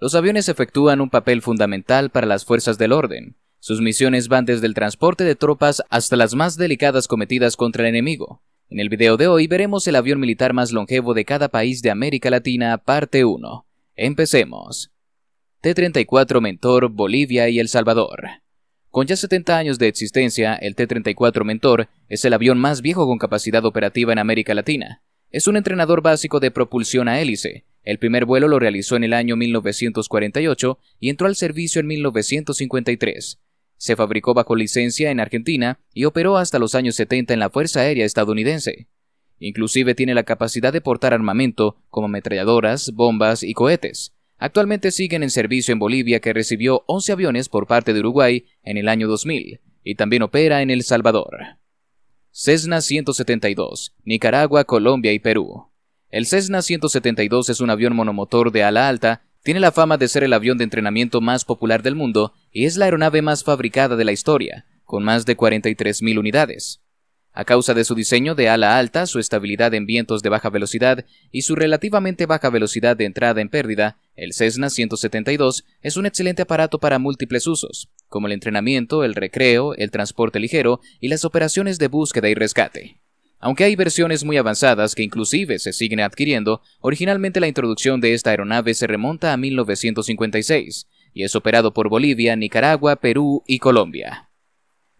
Los aviones efectúan un papel fundamental para las fuerzas del orden. Sus misiones van desde el transporte de tropas hasta las más delicadas cometidas contra el enemigo. En el video de hoy veremos el avión militar más longevo de cada país de América Latina, parte 1. Empecemos. T-34 Mentor, Bolivia y El Salvador. Con ya 70 años de existencia, el T-34 Mentor es el avión más viejo con capacidad operativa en América Latina. Es un entrenador básico de propulsión a hélice, el primer vuelo lo realizó en el año 1948 y entró al servicio en 1953. Se fabricó bajo licencia en Argentina y operó hasta los años 70 en la Fuerza Aérea estadounidense. Inclusive tiene la capacidad de portar armamento como ametralladoras, bombas y cohetes. Actualmente siguen en servicio en Bolivia que recibió 11 aviones por parte de Uruguay en el año 2000 y también opera en El Salvador. Cessna 172, Nicaragua, Colombia y Perú. El Cessna 172 es un avión monomotor de ala alta, tiene la fama de ser el avión de entrenamiento más popular del mundo y es la aeronave más fabricada de la historia, con más de 43.000 unidades. A causa de su diseño de ala alta, su estabilidad en vientos de baja velocidad y su relativamente baja velocidad de entrada en pérdida, el Cessna 172 es un excelente aparato para múltiples usos, como el entrenamiento, el recreo, el transporte ligero y las operaciones de búsqueda y rescate. Aunque hay versiones muy avanzadas que inclusive se siguen adquiriendo, originalmente la introducción de esta aeronave se remonta a 1956 y es operado por Bolivia, Nicaragua, Perú y Colombia.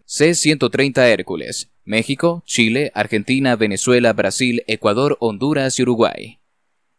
C-130 Hércules, México, Chile, Argentina, Venezuela, Brasil, Ecuador, Honduras y Uruguay.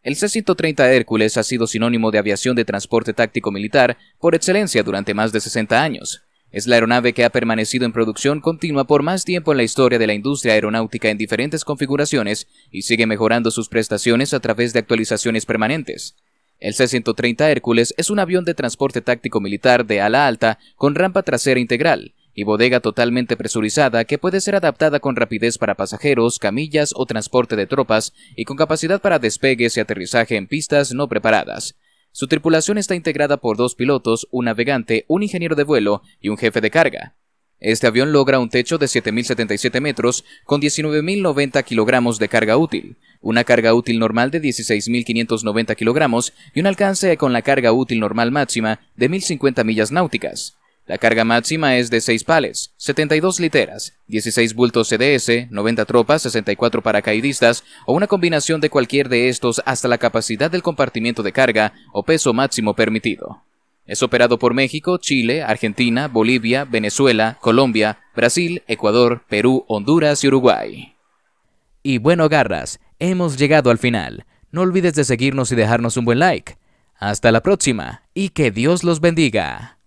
El C-130 Hércules ha sido sinónimo de aviación de transporte táctico militar por excelencia durante más de 60 años. Es la aeronave que ha permanecido en producción continua por más tiempo en la historia de la industria aeronáutica en diferentes configuraciones y sigue mejorando sus prestaciones a través de actualizaciones permanentes. El C-130 Hércules es un avión de transporte táctico militar de ala alta con rampa trasera integral y bodega totalmente presurizada que puede ser adaptada con rapidez para pasajeros, camillas o transporte de tropas y con capacidad para despegues y aterrizaje en pistas no preparadas. Su tripulación está integrada por dos pilotos, un navegante, un ingeniero de vuelo y un jefe de carga. Este avión logra un techo de 7.077 metros con 19.090 kilogramos de carga útil, una carga útil normal de 16.590 kilogramos y un alcance con la carga útil normal máxima de 1.050 millas náuticas. La carga máxima es de 6 pales, 72 literas, 16 bultos CDS, 90 tropas, 64 paracaidistas o una combinación de cualquier de estos hasta la capacidad del compartimiento de carga o peso máximo permitido. Es operado por México, Chile, Argentina, Bolivia, Venezuela, Colombia, Brasil, Ecuador, Perú, Honduras y Uruguay. Y bueno, garras, hemos llegado al final. No olvides de seguirnos y dejarnos un buen like. Hasta la próxima y que Dios los bendiga.